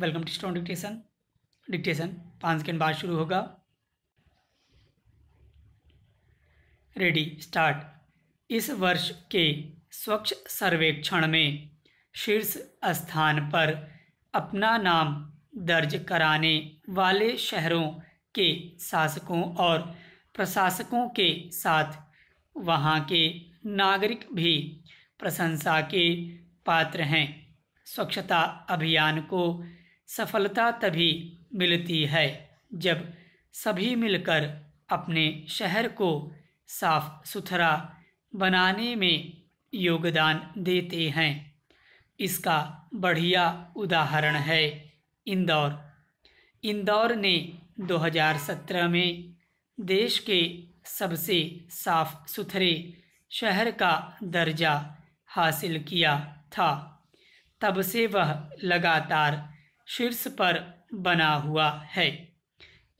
Welcome to strong dictation dictation पाँच second बाद शुरू होगा रेडी स्टार्ट इस वर्ष के स्वच्छ सर्वेक्षण में शीर्ष स्थान पर अपना नाम दर्ज कराने वाले शहरों के शासकों और प्रशासकों के साथ वहां के नागरिक भी प्रशंसा के पात्र हैं स्वच्छता अभियान को सफलता तभी मिलती है जब सभी मिलकर अपने शहर को साफ सुथरा बनाने में योगदान देते हैं इसका बढ़िया उदाहरण है इंदौर इंदौर ने 2017 में देश के सबसे साफ सुथरे शहर का दर्जा हासिल किया था तब से वह लगातार शीर्ष पर बना हुआ है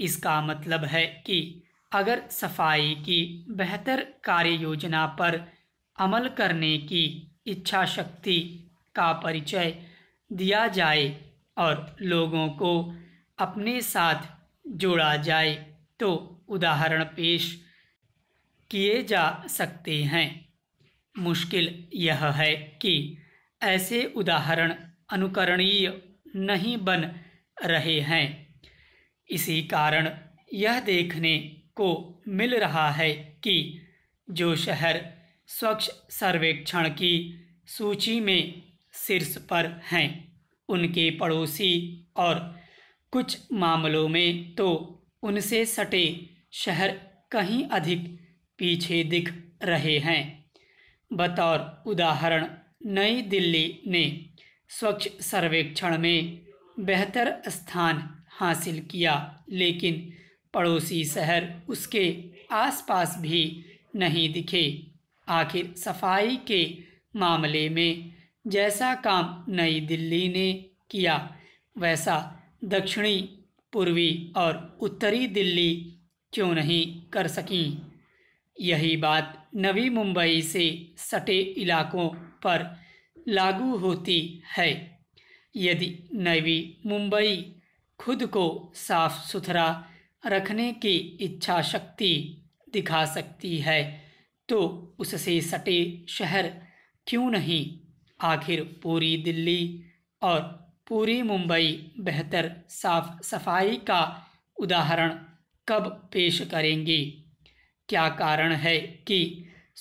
इसका मतलब है कि अगर सफाई की बेहतर कार्य योजना पर अमल करने की इच्छा शक्ति का परिचय दिया जाए और लोगों को अपने साथ जोड़ा जाए तो उदाहरण पेश किए जा सकते हैं मुश्किल यह है कि ऐसे उदाहरण अनुकरणीय नहीं बन रहे हैं इसी कारण यह देखने को मिल रहा है कि जो शहर स्वच्छ सर्वेक्षण की सूची में शीर्ष पर हैं उनके पड़ोसी और कुछ मामलों में तो उनसे सटे शहर कहीं अधिक पीछे दिख रहे हैं बतौर उदाहरण नई दिल्ली ने स्वच्छ सर्वेक्षण में बेहतर स्थान हासिल किया लेकिन पड़ोसी शहर उसके आसपास भी नहीं दिखे आखिर सफाई के मामले में जैसा काम नई दिल्ली ने किया वैसा दक्षिणी पूर्वी और उत्तरी दिल्ली क्यों नहीं कर सकी यही बात नवी मुंबई से सटे इलाकों पर लागू होती है यदि नवी मुंबई खुद को साफ सुथरा रखने की इच्छा शक्ति दिखा सकती है तो उससे सटे शहर क्यों नहीं आखिर पूरी दिल्ली और पूरी मुंबई बेहतर साफ सफाई का उदाहरण कब पेश करेंगी क्या कारण है कि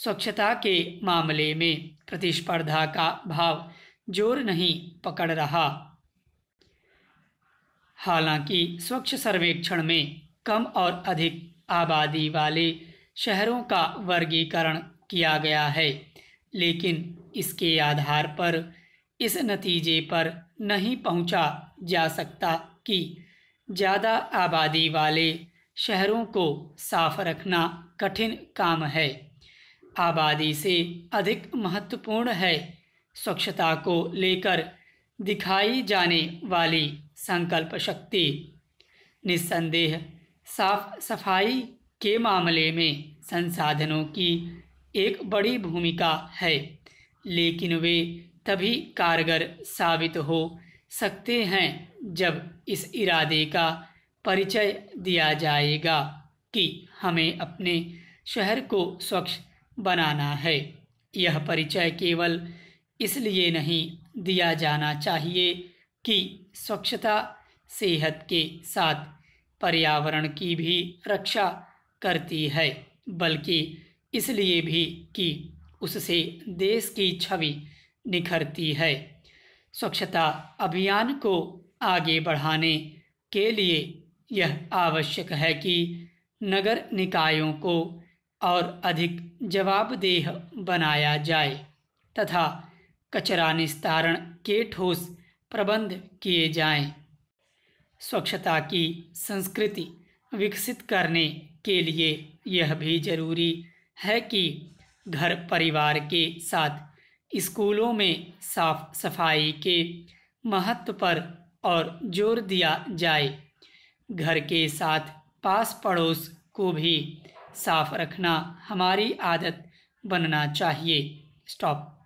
स्वच्छता के मामले में प्रतिस्पर्धा का भाव जोर नहीं पकड़ रहा हालांकि स्वच्छ सर्वेक्षण में कम और अधिक आबादी वाले शहरों का वर्गीकरण किया गया है लेकिन इसके आधार पर इस नतीजे पर नहीं पहुंचा जा सकता कि ज़्यादा आबादी वाले शहरों को साफ रखना कठिन काम है आबादी से अधिक महत्वपूर्ण है स्वच्छता को लेकर दिखाई जाने वाली संकल्प शक्ति निस्संदेह साफ सफाई के मामले में संसाधनों की एक बड़ी भूमिका है लेकिन वे तभी कारगर साबित हो सकते हैं जब इस इरादे का परिचय दिया जाएगा कि हमें अपने शहर को स्वच्छ बनाना है यह परिचय केवल इसलिए नहीं दिया जाना चाहिए कि स्वच्छता सेहत के साथ पर्यावरण की भी रक्षा करती है बल्कि इसलिए भी कि उससे देश की छवि निखरती है स्वच्छता अभियान को आगे बढ़ाने के लिए यह आवश्यक है कि नगर निकायों को और अधिक जवाबदेह बनाया जाए तथा कचरा निस्तारण के ठोस प्रबंध किए जाएं। स्वच्छता की संस्कृति विकसित करने के लिए यह भी जरूरी है कि घर परिवार के साथ स्कूलों में साफ सफाई के महत्व पर और जोर दिया जाए घर के साथ पास पड़ोस को भी साफ रखना हमारी आदत बनना चाहिए स्टॉप